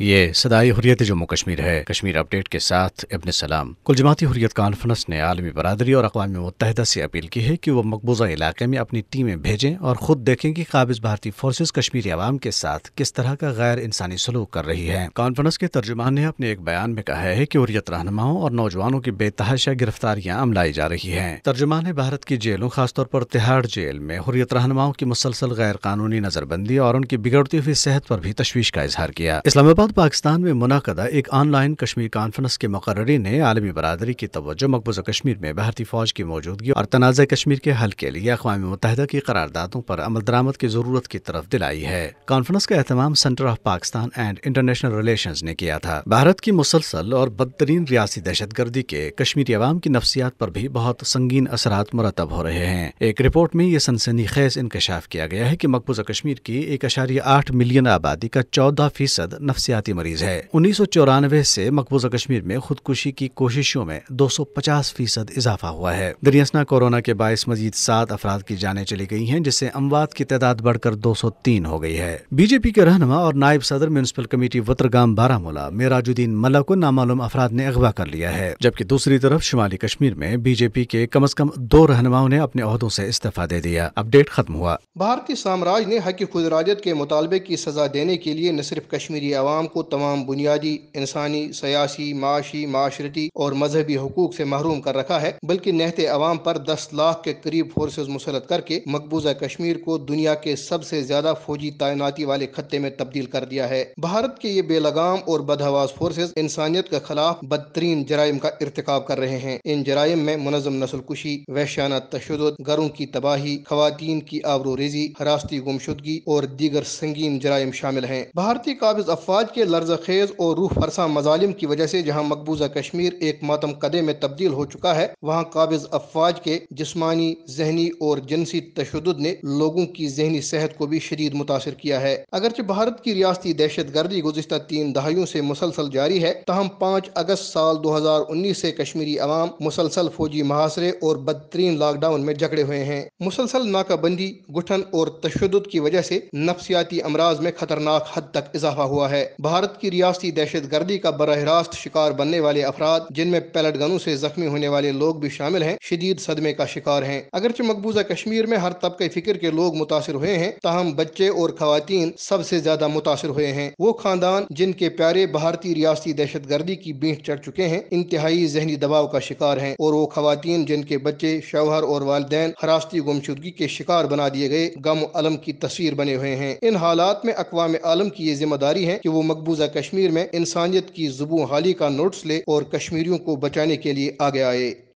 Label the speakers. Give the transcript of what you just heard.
Speaker 1: ये सदाई हुरियत जम्मू कश्मीर है कश्मीर अपडेट के साथ इबन सलाम कुल जमाती हुरियत कॉन्फ्रेंस ने आलमी बरदरी और अकवा मुतहदा से अपील की है कि वो मकबूजा इलाके में अपनी टीमें भेजें और खुद देखें कि काबिज भारतीय फोर्सेज कश्मीरी आवाम के साथ किस तरह का गैर इंसानी सलूक कर रही है कॉन्फ्रेंस के तर्जुमान ने अपने एक बयान में कहा है की हुरियत रहनुमाओं और नौजवानों की बेतहाशा गिरफ्तारियाँ अमलाई जा रही है तर्जुमान ने भारत की जेलों खासतौर पर तिहाड़ जेल में हुरियत रहनुमाओं की मुसलसल गैर कानूनी नजरबंदी और उनकी बिगड़ती हुई सेहत पर भी तशवीश का इजहार किया इस्लामाबाद इस्लामाबाद पाकिस्तान में मुनदा एक ऑनलाइन कश्मीर कॉन्फ्रेंस के मकर्री ने आलमी बरदरी की तवज्जो मकबूजा कश्मीर में भारतीय फौज की मौजूदगी और तनाज़ कश्मीर के हल के लिए अकवा मुतहदा की करारदादों पर अमल दरामद की ज़रूरत की तरफ दिलाई है कॉन्फ्रेंस का एहतमाम centre of Pakistan and international relation ने किया था भारत की मुसलसल और बदतरीन रियासी दहशत गर्दी के कश्मीरी आवाम की नफसियात पर भी बहुत संगीन असरा मुरतब हो रहे हैं एक रिपोर्ट में यह सनसनी खेज इंकशाफ किया गया है की मकबूजा कश्मीर की एक आशारिया आठ मिलियन आबादी का चौदह फीसद नफसियात नफसियाती मरीज है उन्नीस सौ चौरानवे से मकबूजा कश्मीर में खुदकुशी की कोशिशों में दो सौ पचास फीसद इजाफा हुआ है दरियासना कोरोना के बायस मजीद सात अफराद की जाने चली गई हैं जिससे अमवात की तादाद बढ़कर दो सौ तीन हो गई है बीजेपी के रहनमा और नायब सदर म्यूनसिपल कमेटी वत्रगाम बारामूला मेराजुद्दीन मल्ला को नामालूम अफराद ने अगवा कर लिया है जबकि दूसरी तरफ शुमाली कश्मीर में बीजेपी के कम अज कम दो रहनुमाओं ने अपने अहदों से इस्तीफा दे दिया अपडेट खत्म हुआ
Speaker 2: भारतीय साम्राज्य ने हकी खुदराजत के मुतालबे की सजा देने के लिए न सिर्फ कश्मीरी आवाम आवाम को तमाम बुनियादी इंसानी सियासी माशी माशरती और मजहबी हकूक से महरूम कर रखा है बल्कि नहत आवाम पर दस लाख के करीब फोर्सेज मुसरत करके मकबूजा कश्मीर को दुनिया के सबसे ज्यादा फौजी तैनाती वाले खत्े में तब्दील कर दिया है भारत के ये बेलगाम और बदहवास फोर्सेज इंसानियत के खिलाफ बदतरीन जराइम का इरतकब कर रहे हैं इन जराइम में मुनजम नस्ल कुशी वैशाना तशद घरों की तबाही खातन की आबरो रेजी हरासती गुमशुदगी और दीगर संगीन जराइम शामिल है भारतीय काबिज अफवाज के लर्ज खेज और रूह फरसा मजालिम की वजह से जहाँ मकबूजा कश्मीर एक मातम कदे में तब्दील हो चुका है वहाँ काबिज अफवाज के जिसमानी जहनी और जिनसी तशद ने लोगों की जहनी सेहत को भी शदीद मुतासर किया है अगरचे भारत की रियाती दहशत गर्दी गुजशत तीन दहाइयों से मुसलसल जारी है तहम पाँच अगस्त साल दो हजार उन्नीस से कश्मीरी अवाम मुसलसल फौजी महासरे और बदतरीन लॉकडाउन में जकड़े हुए हैं मुसलसल नाकाबंदी गुठन और तशद की वजह से नफसियाती अमराज में खतरनाक हद तक इजाफा हुआ है भारत की रियासी दहशत गर्दी का बरह रास्त शिकार बनने वाले अफराद जिनमें पैलट गनों से जख्मी होने वाले लोग भी शामिल हैं शदीद सदमे का शिकार हैं अगरचे मकबूजा कश्मीर में हर तबके फिक्र के लोग मुतासर हुए हैं तहम बच्चे और खातन सबसे ज्यादा मुतासर हुए हैं वो खानदान जिनके प्यारे भारतीय रियासी दहशत गर्दी की बीच चढ़ चुके हैं इंतहाई जहनी दबाव का शिकार है और वो खातन जिनके बच्चे शौहर और वालदेन हरासती गुमशुदगी के शिकार बना दिए गए गम अलम की तस्वीर बने हुए हैं इन हालात में अकवाम आलम की ये जिम्मेदारी है की वो मकबूजा कश्मीर में इंसानियत की जुबू हाली का नोट्स ले और कश्मीरियों को बचाने के लिए आगे आए